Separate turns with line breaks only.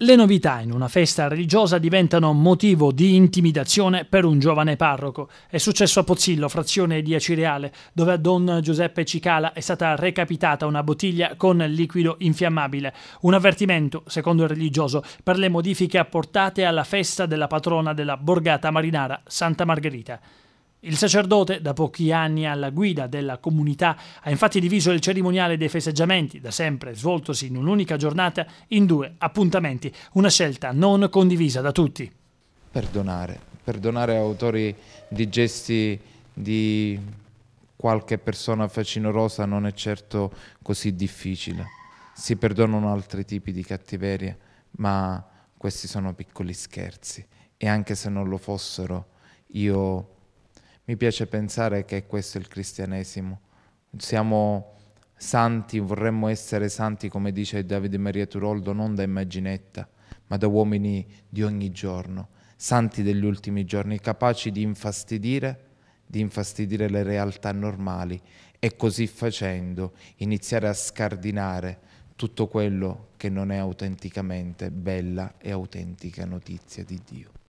Le novità in una festa religiosa diventano motivo di intimidazione per un giovane parroco. È successo a Pozzillo, frazione di Acireale, dove a Don Giuseppe Cicala è stata recapitata una bottiglia con liquido infiammabile. Un avvertimento, secondo il religioso, per le modifiche apportate alla festa della patrona della borgata marinara, Santa Margherita. Il sacerdote, da pochi anni alla guida della comunità, ha infatti diviso il cerimoniale dei festeggiamenti, da sempre svoltosi in un'unica giornata, in due appuntamenti, una scelta non condivisa da tutti.
Perdonare, perdonare autori di gesti di qualche persona facinorosa non è certo così difficile. Si perdonano altri tipi di cattiveria, ma questi sono piccoli scherzi e anche se non lo fossero, io mi piace pensare che questo è il cristianesimo. Siamo santi, vorremmo essere santi, come dice Davide Maria Turoldo, non da immaginetta, ma da uomini di ogni giorno, santi degli ultimi giorni, capaci di infastidire, di infastidire le realtà normali e così facendo iniziare a scardinare tutto quello che non è autenticamente bella e autentica notizia di Dio.